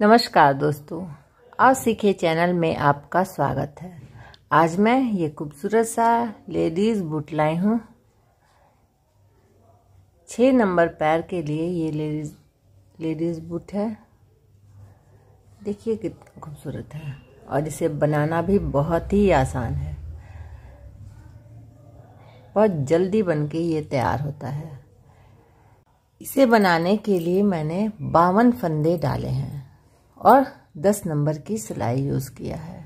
नमस्कार दोस्तों आज सीखे चैनल में आपका स्वागत है आज मैं ये खूबसूरत सा लेडीज़ बूट लाई हूँ छ नंबर पैर के लिए ये लेडीज़ लेडीज़ बूट है देखिए कितना खूबसूरत है और इसे बनाना भी बहुत ही आसान है बहुत जल्दी बन के ये तैयार होता है इसे बनाने के लिए मैंने बावन फंदे डाले हैं और दस नंबर की सिलाई यूज़ किया है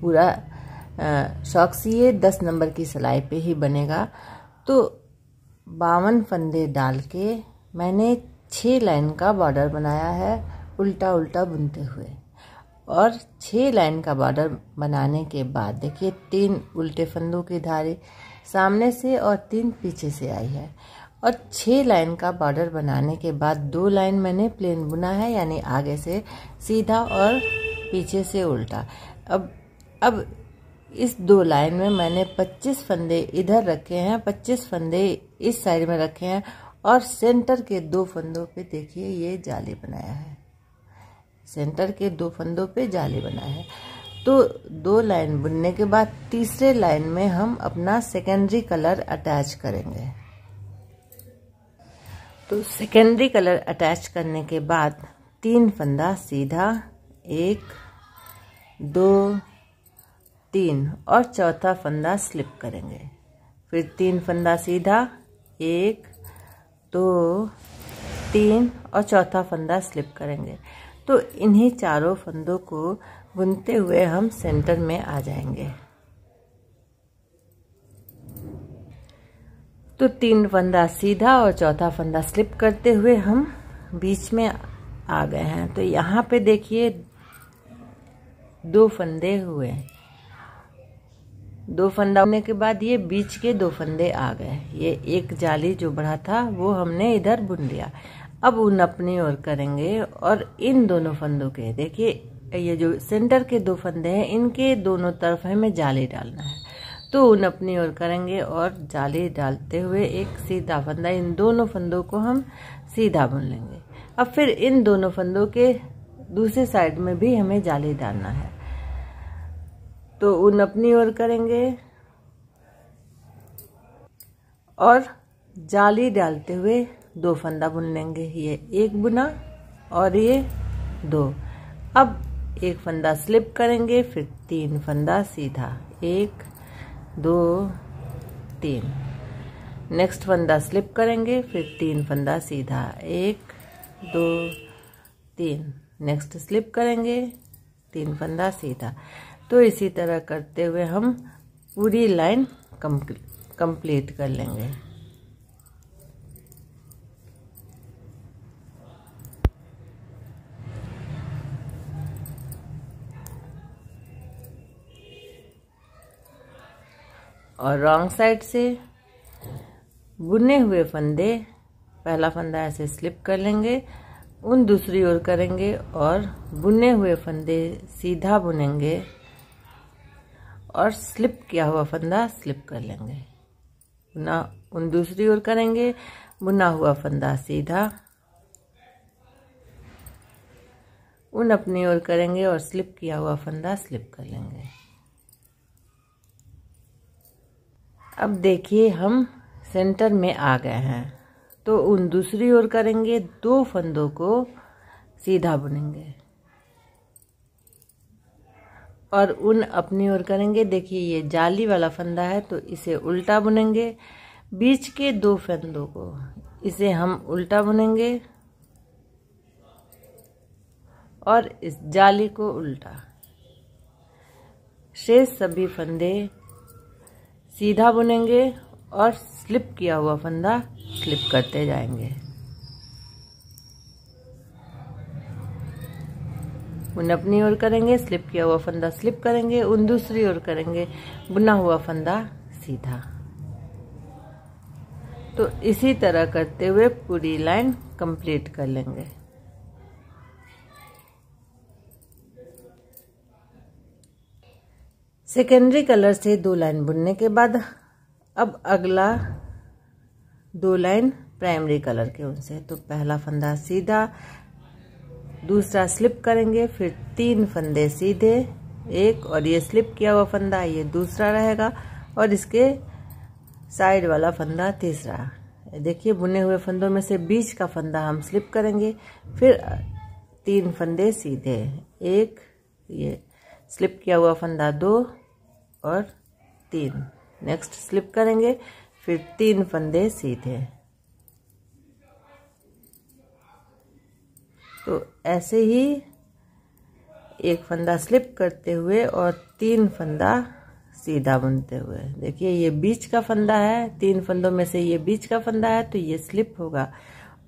पूरा शौक से ये दस नंबर की सिलाई पे ही बनेगा तो बावन फंदे डाल के मैंने छः लाइन का बॉर्डर बनाया है उल्टा उल्टा बुनते हुए और छः लाइन का बॉर्डर बनाने के बाद देखिए तीन उल्टे फंदों की धारी सामने से और तीन पीछे से आई है और छः लाइन का बॉर्डर बनाने के बाद दो लाइन मैंने प्लेन बुना है यानी आगे से सीधा और पीछे से उल्टा अब अब इस दो लाइन में मैंने 25 फंदे इधर रखे हैं 25 फंदे इस साइड में रखे हैं और सेंटर के दो फंदों पे देखिए ये जाली बनाया है सेंटर के दो फंदों पे जाली बनाया है तो दो लाइन बुनने के बाद तीसरे लाइन में हम अपना सेकेंडरी कलर अटैच करेंगे तो सेकेंडरी कलर अटैच करने के बाद तीन फंदा सीधा एक दो तीन और चौथा फंदा स्लिप करेंगे फिर तीन फंदा सीधा एक दो तीन और चौथा फंदा स्लिप करेंगे तो इन्हीं चारों फंदों को बुनते हुए हम सेंटर में आ जाएंगे तो तीन फंदा सीधा और चौथा फंदा स्लिप करते हुए हम बीच में आ गए हैं तो यहाँ पे देखिए दो फंदे हुए दो फंदा होने के बाद ये बीच के दो फंदे आ गए ये एक जाली जो बढ़ा था वो हमने इधर बुन लिया अब उन अपनी ओर करेंगे और इन दोनों फंदों के देखिए ये जो सेंटर के दो फंदे हैं इनके दोनों तरफ हमें जाली डालना है तो उन अपनी ओर करेंगे और जाली डालते हुए एक सीधा फंदा इन दोनों फंदों को हम सीधा बुन लेंगे अब फिर इन दोनों फंदों के दूसरे साइड में भी हमें जाली डालना है तो उन अपनी ओर करेंगे और जाली डालते हुए दो फंदा बुन लेंगे ये एक बुना और ये दो अब एक फंदा स्लिप करेंगे फिर तीन फंदा सीधा एक दो तीन नेक्स्ट फंदा स्लिप करेंगे फिर तीन फंदा सीधा एक दो तीन नेक्स्ट स्लिप करेंगे तीन फंदा सीधा तो इसी तरह करते हुए हम पूरी लाइन कंप्लीट कर लेंगे और रॉन्ग साइड से बुने हुए फंदे पहला फंदा ऐसे स्लिप कर लेंगे उन दूसरी ओर करेंगे और बुने हुए फंदे सीधा बुनेंगे और स्लिप किया हुआ फंदा स्लिप कर लेंगे बुना उन दूसरी ओर करेंगे बुना हुआ फंदा सीधा उन अपनी ओर करेंगे और स्लिप किया हुआ फंदा स्लिप कर लेंगे अब देखिए हम सेंटर में आ गए हैं तो उन दूसरी ओर करेंगे दो फंदों को सीधा बुनेंगे और उन अपनी ओर करेंगे देखिए ये जाली वाला फंदा है तो इसे उल्टा बुनेंगे बीच के दो फंदों को इसे हम उल्टा बुनेंगे और इस जाली को उल्टा शेष सभी फंदे सीधा बुनेंगे और स्लिप किया हुआ फंदा स्लिप करते जाएंगे उन अपनी ओर करेंगे स्लिप किया हुआ फंदा स्लिप करेंगे उन दूसरी ओर करेंगे बुना हुआ फंदा सीधा तो इसी तरह करते हुए पूरी लाइन कंप्लीट कर लेंगे सेकेंडरी कलर से दो लाइन बुनने के बाद अब अगला दो लाइन प्राइमरी कलर के उनसे तो पहला फंदा सीधा दूसरा स्लिप करेंगे फिर तीन फंदे सीधे एक और ये स्लिप किया हुआ फंदा ये दूसरा रहेगा और इसके साइड वाला फंदा तीसरा देखिए बुने हुए फंदों में से बीच का फंदा हम स्लिप करेंगे फिर तीन फंदे सीधे एक ये स्लिप किया हुआ फंदा दो और तीन नेक्स्ट स्लिप करेंगे फिर तीन फंदे सीधे तो ऐसे ही एक फंदा स्लिप करते हुए और तीन फंदा सीधा बुनते हुए देखिए ये बीच का फंदा है तीन फंदों में से ये बीच का फंदा है तो ये स्लिप होगा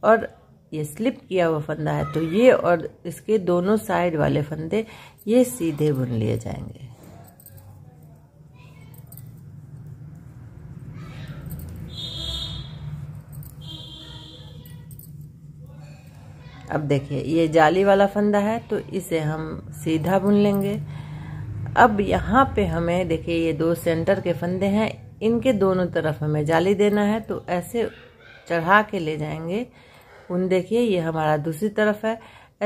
और ये स्लिप किया हुआ फंदा है तो ये और इसके दोनों साइड वाले फंदे ये सीधे बुन लिए जाएंगे अब देखिए ये जाली वाला फंदा है तो इसे हम सीधा बुन लेंगे अब यहाँ पे हमें देखिए ये दो सेंटर के फंदे हैं इनके दोनों तरफ हमें जाली देना है तो ऐसे चढ़ा के ले जाएंगे उन देखिए ये हमारा दूसरी तरफ है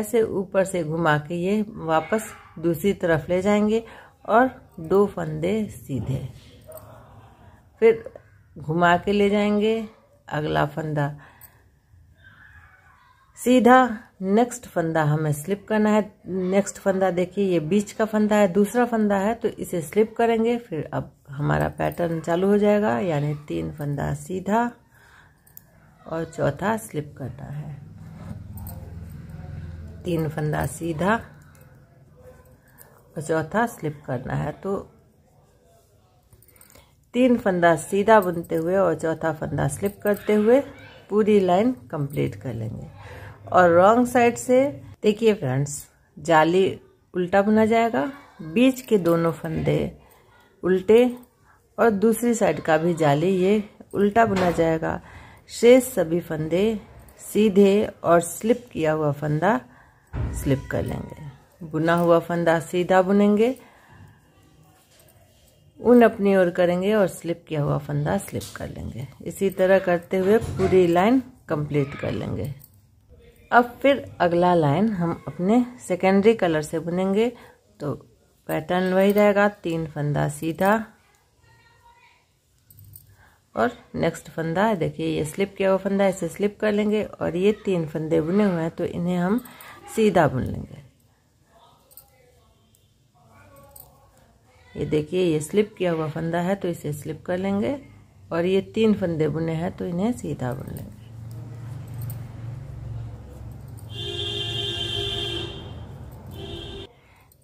ऐसे ऊपर से घुमा के ये वापस दूसरी तरफ ले जाएंगे और दो फंदे सीधे फिर घुमा के ले जाएंगे अगला फंदा सीधा नेक्स्ट फंदा हमें स्लिप करना है नेक्स्ट फंदा देखिए ये बीच का फंदा है दूसरा फंदा है तो इसे स्लिप करेंगे फिर अब हमारा पैटर्न चालू हो जाएगा यानी तीन फंदा सीधा और चौथा स्लिप करना है तीन फंदा सीधा और चौथा स्लिप करना है तो तीन फंदा सीधा बुनते हुए और चौथा फंदा स्लिप करते हुए पूरी लाइन कंप्लीट कर लेंगे और रॉन्ग साइड से देखिए फ्रेंड्स जाली उल्टा बुना जाएगा बीच के दोनों फंदे उल्टे और दूसरी साइड का भी जाली ये उल्टा बुना जाएगा शेष सभी फंदे सीधे और स्लिप किया हुआ फंदा स्लिप कर लेंगे बुना हुआ फंदा सीधा बुनेंगे उन अपनी ओर करेंगे और स्लिप किया हुआ फंदा स्लिप कर लेंगे इसी तरह करते हुए पूरी लाइन कंप्लीट कर लेंगे अब फिर अगला लाइन हम अपने सेकेंडरी कलर से बुनेंगे तो पैटर्न वही रहेगा तीन फंदा सीधा और नेक्स्ट फंदा देखिए ये स्लिप किया हुआ फंदा इसे स्लिप कर लेंगे और ये तीन फंदे बुने हुए हैं तो इन्हें हम सीधा बुन लेंगे ये देखिए ये स्लिप किया हुआ फंदा है तो इसे स्लिप कर लेंगे और ये तीन फंदे बुने हैं तो इन्हें सीधा बुन लेंगे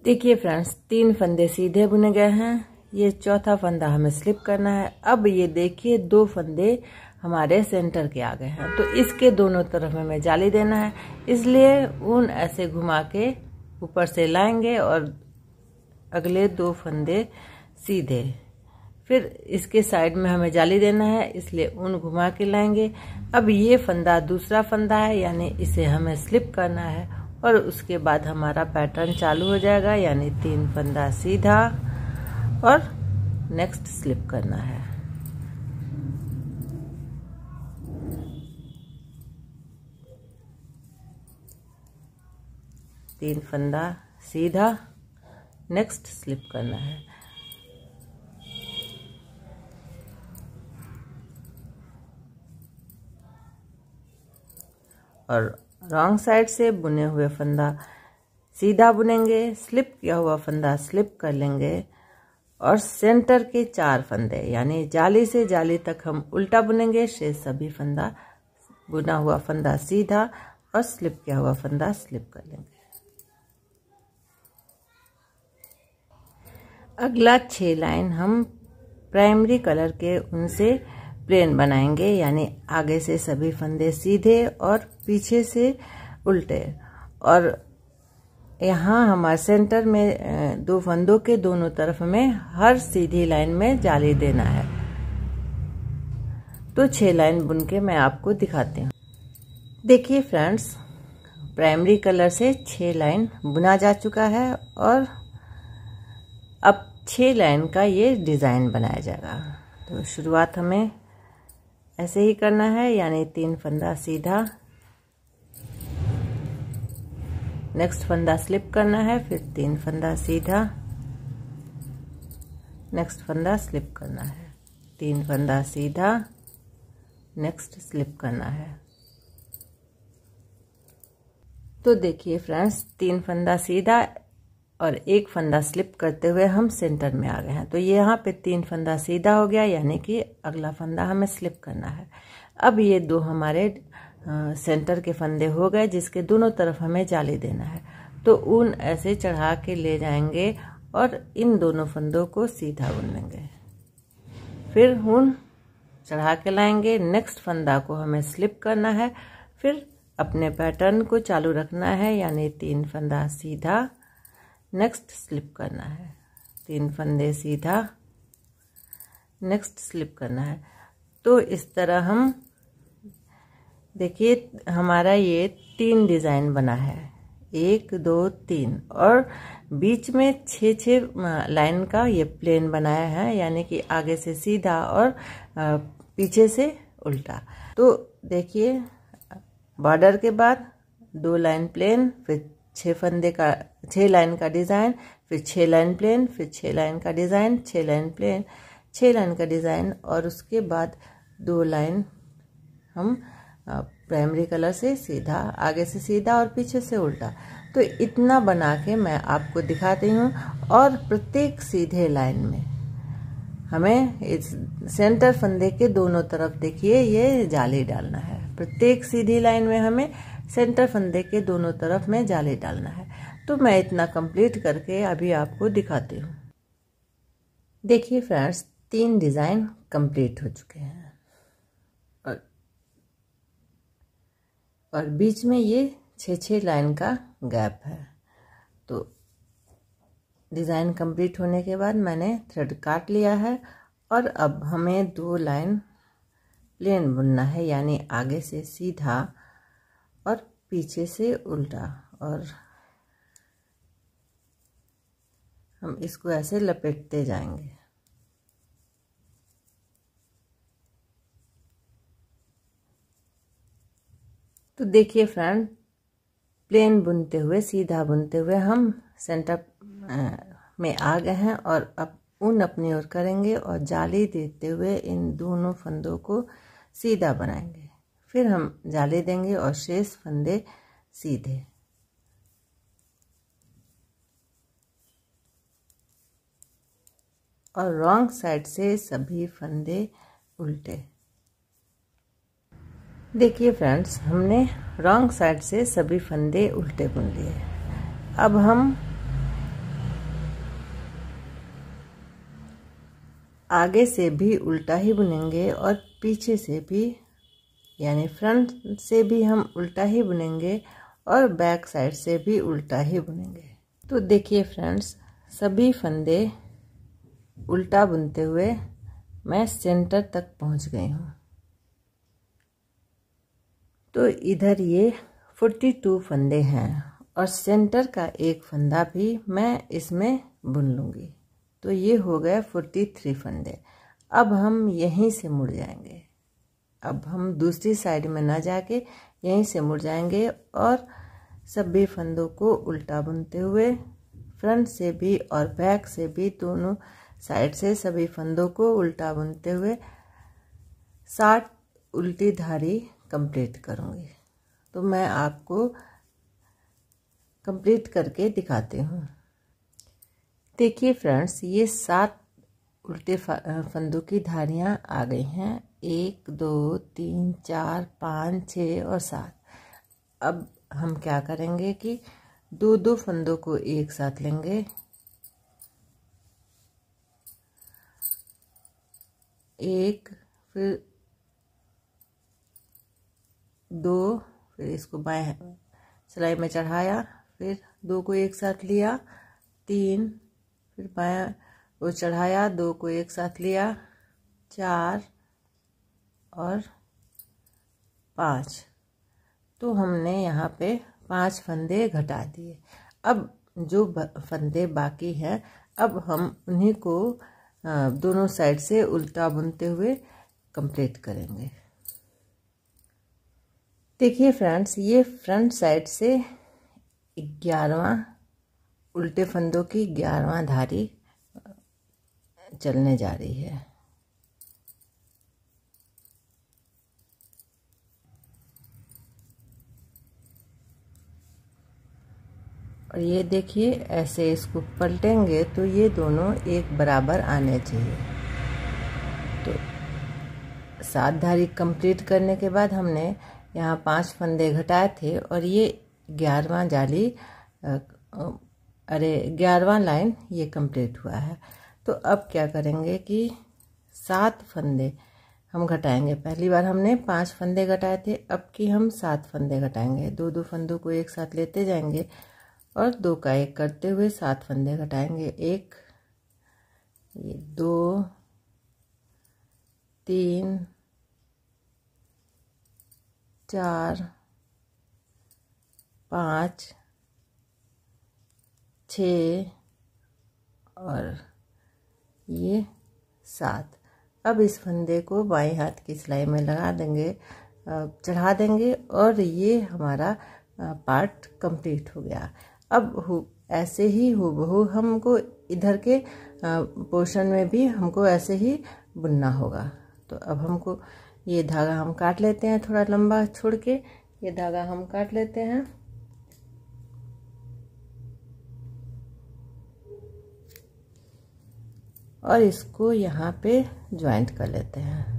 देखिए फ्रेंड्स तीन फंदे सीधे बुने गए हैं ये चौथा फंदा हमें स्लिप करना है अब ये देखिए दो फंदे हमारे सेंटर के आ गए हैं तो इसके दोनों तरफ हमें जाली देना है इसलिए ऊन ऐसे घुमा के ऊपर से लाएंगे और अगले दो फंदे सीधे फिर इसके साइड में हमें जाली देना है इसलिए ऊन घुमा के लाएंगे अब ये फंदा दूसरा फंदा है यानी इसे हमें स्लिप करना है और उसके बाद हमारा पैटर्न चालू हो जाएगा यानी तीन फंदा सीधा और नेक्स्ट स्लिप करना है तीन फंदा सीधा नेक्स्ट स्लिप करना है और रॉन्ग साइड से बुने हुए फंदा सीधा बुनेंगे स्लिप किया हुआ फंदा स्लिप कर लेंगे और सेंटर के चार फंदे यानी जाली से जाली तक हम उल्टा बुनेंगे शेष सभी फंदा बुना हुआ फंदा सीधा और स्लिप किया हुआ फंदा स्लिप कर लेंगे अगला छः लाइन हम प्राइमरी कलर के उनसे प्लेन बनाएंगे यानी आगे से सभी फंदे सीधे और पीछे से उल्टे और यहाँ हमारे सेंटर में दो फंदों के दोनों तरफ में हर सीधी लाइन में जाली देना है तो छह लाइन बुन के मैं आपको दिखाती हूँ देखिए फ्रेंड्स प्राइमरी कलर से छह लाइन बुना जा चुका है और अब छह लाइन का ये डिज़ाइन बनाया जाएगा तो शुरुआत हमें ऐसे ही करना है यानी तीन फंदा सीधा नेक्स्ट फंदा स्लिप करना है फिर तीन फंदा सीधा नेक्स्ट फंदा स्लिप करना है तीन फंदा सीधा नेक्स्ट स्लिप करना है तो देखिए फ्रेंड्स तीन फंदा सीधा और एक फंदा स्लिप करते हुए हम सेंटर में आ गए हैं तो यहाँ पे तीन फंदा सीधा हो गया यानी कि अगला फंदा हमें स्लिप करना है अब ये दो हमारे सेंटर के फंदे हो गए जिसके दोनों तरफ हमें जाली देना है तो ऊन ऐसे चढ़ा के ले जाएंगे और इन दोनों फंदों को सीधा बुन लेंगे फिर ऊन चढ़ा के लाएंगे नेक्स्ट फंदा को हमें स्लिप करना है फिर अपने पैटर्न को चालू रखना है यानी तीन फंदा सीधा नेक्स्ट स्लिप करना है तीन फंदे सीधा नेक्स्ट स्लिप करना है तो इस तरह हम देखिए हमारा ये तीन डिज़ाइन बना है एक दो तीन और बीच में छः छः लाइन का ये प्लेन बनाया है यानी कि आगे से सीधा और पीछे से उल्टा तो देखिए बॉर्डर के बाद दो लाइन प्लेन फिर छः फंदे का छः लाइन का डिज़ाइन फिर छः लाइन प्लेन फिर छः लाइन का डिज़ाइन छः लाइन प्लेन छः लाइन का डिज़ाइन और उसके बाद दो लाइन हम प्राइमरी कलर से सीधा आगे से सीधा और पीछे से उल्टा तो इतना बना के मैं आपको दिखाती हूँ और प्रत्येक सीधे लाइन में हमें इस सेंटर फंदे के दोनों तरफ देखिए ये जाली डालना है प्रत्येक सीधी लाइन में हमें सेंटर फंदे के दोनों तरफ में जाले डालना है तो मैं इतना कंप्लीट करके अभी आपको दिखाती हूँ देखिए फ्रेंड्स तीन डिज़ाइन कंप्लीट हो चुके हैं और और बीच में ये छः छः लाइन का गैप है तो डिज़ाइन कंप्लीट होने के बाद मैंने थ्रेड काट लिया है और अब हमें दो लाइन प्लेन बुनना है यानी आगे से सीधा पीछे से उल्टा और हम इसको ऐसे लपेटते जाएंगे तो देखिए फ्रेंड प्लेन बुनते हुए सीधा बुनते हुए हम सेंटर में आ गए हैं और अब ऊन अपनी ओर करेंगे और जाली देते हुए इन दोनों फंदों को सीधा बनाएंगे फिर हम जाले देंगे और शेष फंदे सीधे और रॉन्ग साइड से सभी फंदे उल्टे देखिए फ्रेंड्स हमने रॉन्ग साइड से सभी फंदे उल्टे बुन लिए अब हम आगे से भी उल्टा ही बुनेंगे और पीछे से भी यानी फ्रंट से भी हम उल्टा ही बुनेंगे और बैक साइड से भी उल्टा ही बुनेंगे तो देखिए फ्रेंड्स सभी फंदे उल्टा बुनते हुए मैं सेंटर तक पहुंच गई हूँ तो इधर ये 42 फंदे हैं और सेंटर का एक फंदा भी मैं इसमें बुन लूँगी तो ये हो गए 43 फंदे अब हम यहीं से मुड़ जाएंगे अब हम दूसरी साइड में ना जाके यहीं से मुड़ जाएंगे और सभी फंदों को उल्टा बुनते हुए फ्रंट से भी और बैक से भी दोनों साइड से सभी फंदों को उल्टा बुनते हुए साठ उल्टी धारी कंप्लीट करूँगी तो मैं आपको कंप्लीट करके दिखाती हूँ देखिए फ्रेंड्स ये सात उल्टे फंदों की धारियाँ आ गई हैं एक दो तीन चार पाँच छः और सात अब हम क्या करेंगे कि दो दो फंदों को एक साथ लेंगे एक फिर दो फिर इसको बाएं सिलाई में चढ़ाया फिर दो को एक साथ लिया तीन फिर बाया वो चढ़ाया दो को एक साथ लिया चार और पाँच तो हमने यहाँ पे पाँच फंदे घटा दिए अब जो फंदे बाकी हैं अब हम उन्हीं को दोनों साइड से उल्टा बुनते हुए कंप्लीट करेंगे देखिए फ्रेंड्स ये फ्रंट साइड से ग्यारहवा उल्टे फंदों की ग्यारहवा धारी चलने जा रही है और ये देखिए ऐसे इसको पलटेंगे तो ये दोनों एक बराबर आने चाहिए तो सात धारी कंप्लीट करने के बाद हमने यहाँ पांच फंदे घटाए थे और ये ग्यारहवा जाली अरे ग्यारहवा लाइन ये कंप्लीट हुआ है तो अब क्या करेंगे कि सात फंदे हम घटाएंगे पहली बार हमने पांच फंदे घटाए थे अब कि हम सात फंदे घटाएंगे दो दो फंदों को एक साथ लेते जाएंगे और दो का एक करते हुए सात फंदे घटाएंगे एक ये दो तीन चार पाँच छ और ये सात अब इस फंदे को बाएं हाथ की सिलाई में लगा देंगे चढ़ा देंगे और ये हमारा पार्ट कंप्लीट हो गया अब हु ऐसे ही बहु हमको इधर के पोर्शन में भी हमको ऐसे ही बुनना होगा तो अब हमको ये धागा हम काट लेते हैं थोड़ा लंबा छोड़ के ये धागा हम काट लेते हैं और इसको यहाँ पे ज्वाइंट कर लेते हैं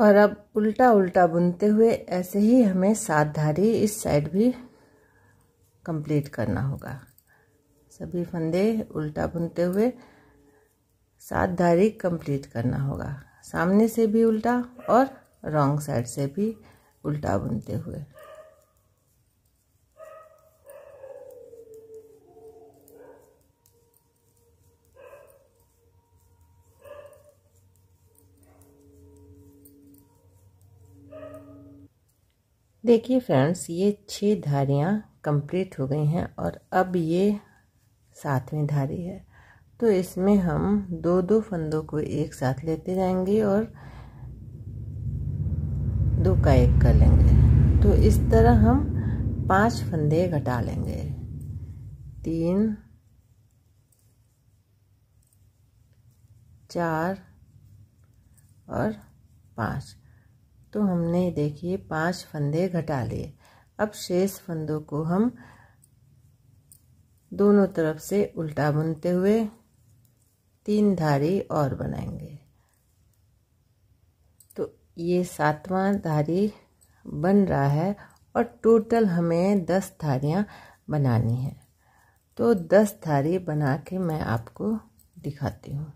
और अब उल्टा उल्टा बुनते हुए ऐसे ही हमें सात धारी इस साइड भी कंप्लीट करना होगा सभी फंदे उल्टा बुनते हुए सात धारी कंप्लीट करना होगा सामने से भी उल्टा और रॉन्ग साइड से भी उल्टा बुनते हुए देखिए फ्रेंड्स ये छह धारियाँ कंप्लीट हो गई हैं और अब ये सातवीं धारी है तो इसमें हम दो दो फंदों को एक साथ लेते जाएंगे और दो का एक कर लेंगे तो इस तरह हम पांच फंदे घटा लेंगे तीन चार और पाँच तो हमने देखिए पांच फंदे घटा लिए अब शेष फंदों को हम दोनों तरफ से उल्टा बुनते हुए तीन धारी और बनाएंगे तो ये सातवां धारी बन रहा है और टोटल हमें दस धारियाँ बनानी है तो दस धारी बना के मैं आपको दिखाती हूँ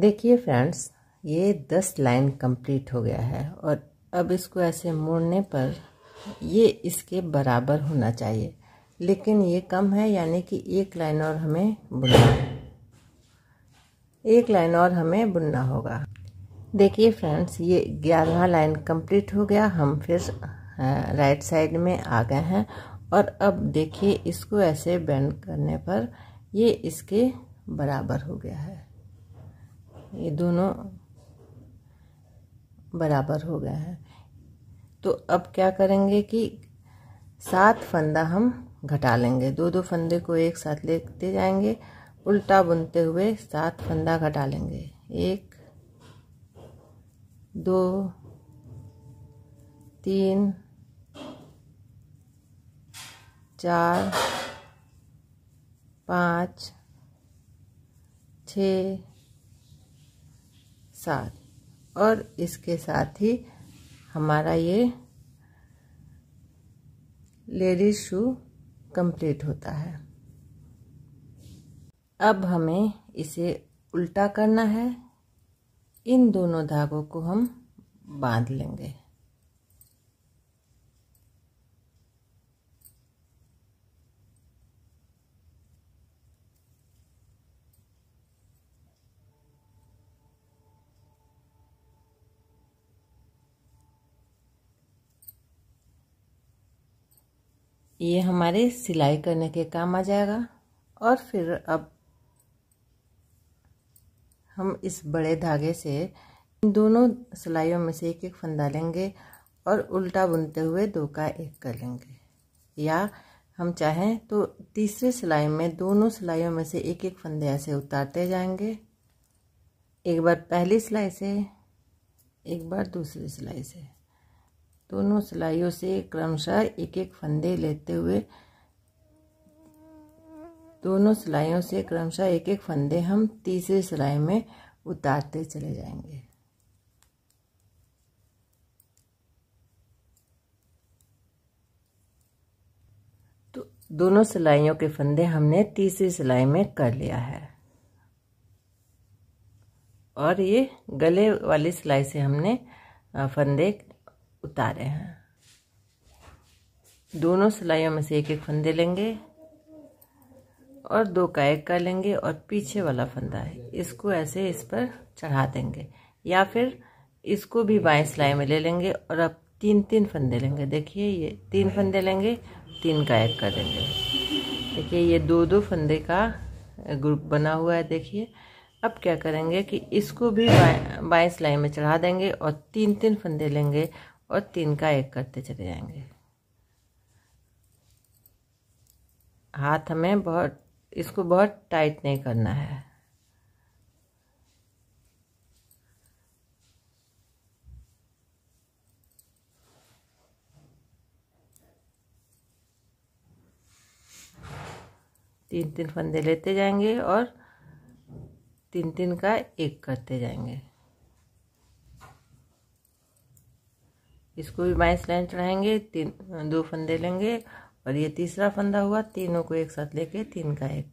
देखिए फ्रेंड्स ये दस लाइन कंप्लीट हो गया है और अब इसको ऐसे मोड़ने पर ये इसके बराबर होना चाहिए लेकिन ये कम है यानी कि एक लाइन और हमें बुनना एक लाइन और हमें बुनना होगा देखिए फ्रेंड्स ये ग्यारहवा लाइन कंप्लीट हो गया हम फिर राइट साइड में आ गए हैं और अब देखिए इसको ऐसे बेंड करने पर ये इसके बराबर हो गया है ये दोनों बराबर हो गया है तो अब क्या करेंगे कि सात फंदा हम घटा लेंगे दो दो फंदे को एक साथ लेते जाएंगे उल्टा बुनते हुए सात फंदा घटा लेंगे एक दो तीन चार पाँच छ सात और इसके साथ ही हमारा ये लेडीज शू कंप्लीट होता है अब हमें इसे उल्टा करना है इन दोनों धागों को हम बांध लेंगे ये हमारे सिलाई करने के काम आ जाएगा और फिर अब हम इस बड़े धागे से इन दोनों सिलाइयों में से एक एक फंदा लेंगे और उल्टा बुनते हुए दो का एक कर लेंगे या हम चाहें तो तीसरे सिलाई में दोनों सिलाइयों में से एक एक फंदे ऐसे उतारते जाएंगे एक बार पहली सिलाई से एक बार दूसरी सिलाई से दोनों सिलाइयों से क्रमशः एक एक फंदे लेते हुए दोनों सिलाइयों से क्रमशः एक एक फंदे हम तीसरे सिलाई में उतारते चले जाएंगे तो दोनों सिलाइयों के फंदे हमने तीसरी सिलाई में कर लिया है और ये गले वाली सिलाई से हमने फंदे उतारे हैं दोनों सिलाइयों में से एक एक फंदे लेंगे और दो का एक का लेंगे और पीछे वाला फंदा है इसको ऐसे इस पर चढ़ा देंगे या फिर इसको भी बाएं सिलाई में ले लेंगे और अब तीन तीन फंदे लेंगे देखिए ये तीन फंदे लेंगे तीन का एक कर देंगे देखिए ये दो दो फंदे का ग्रुप बना हुआ है देखिए अब क्या करेंगे कि इसको भी बाएं बाएं सिलाई में चढ़ा देंगे और तीन तीन फंदे लेंगे और तीन का एक करते चले जाएंगे हाथ हमें बहुत इसको बहुत टाइट नहीं करना है तीन तीन फंदे लेते जाएंगे और तीन तीन का एक करते जाएंगे इसको भी बाईस लाइन चढ़ाएंगे तीन दो फंदे लेंगे और ये तीसरा फंदा हुआ तीनों को एक साथ लेके तीन का एक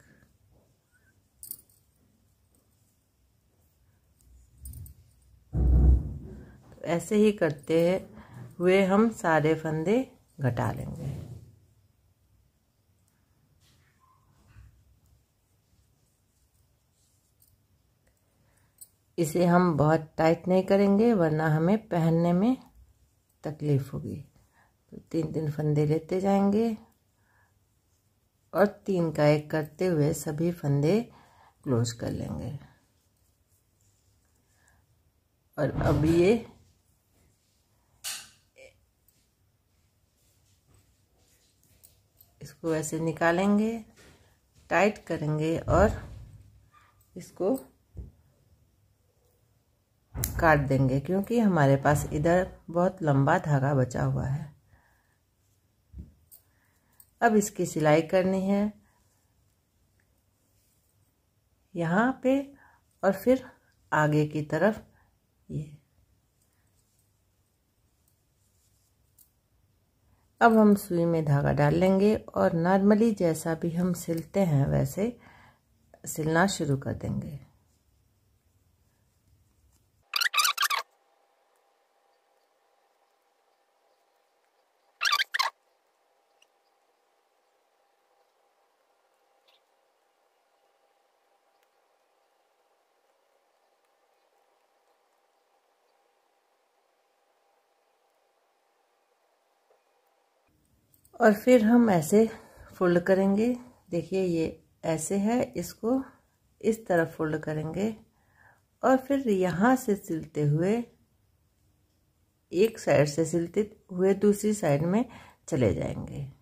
तो ऐसे ही करते हुए हम सारे फंदे घटा लेंगे इसे हम बहुत टाइट नहीं करेंगे वरना हमें पहनने में तकलीफ़ होगी तो तीन तीन फंदे लेते जाएंगे और तीन का एक करते हुए सभी फंदे क्लोज कर लेंगे और अब ये इसको ऐसे निकालेंगे टाइट करेंगे और इसको काट देंगे क्योंकि हमारे पास इधर बहुत लंबा धागा बचा हुआ है अब इसकी सिलाई करनी है यहाँ पे और फिर आगे की तरफ ये अब हम सुई में धागा डाल लेंगे और नॉर्मली जैसा भी हम सिलते हैं वैसे सिलना शुरू कर देंगे और फिर हम ऐसे फोल्ड करेंगे देखिए ये ऐसे है इसको इस तरफ फोल्ड करेंगे और फिर यहाँ से सिलते हुए एक साइड से सिलते हुए दूसरी साइड में चले जाएंगे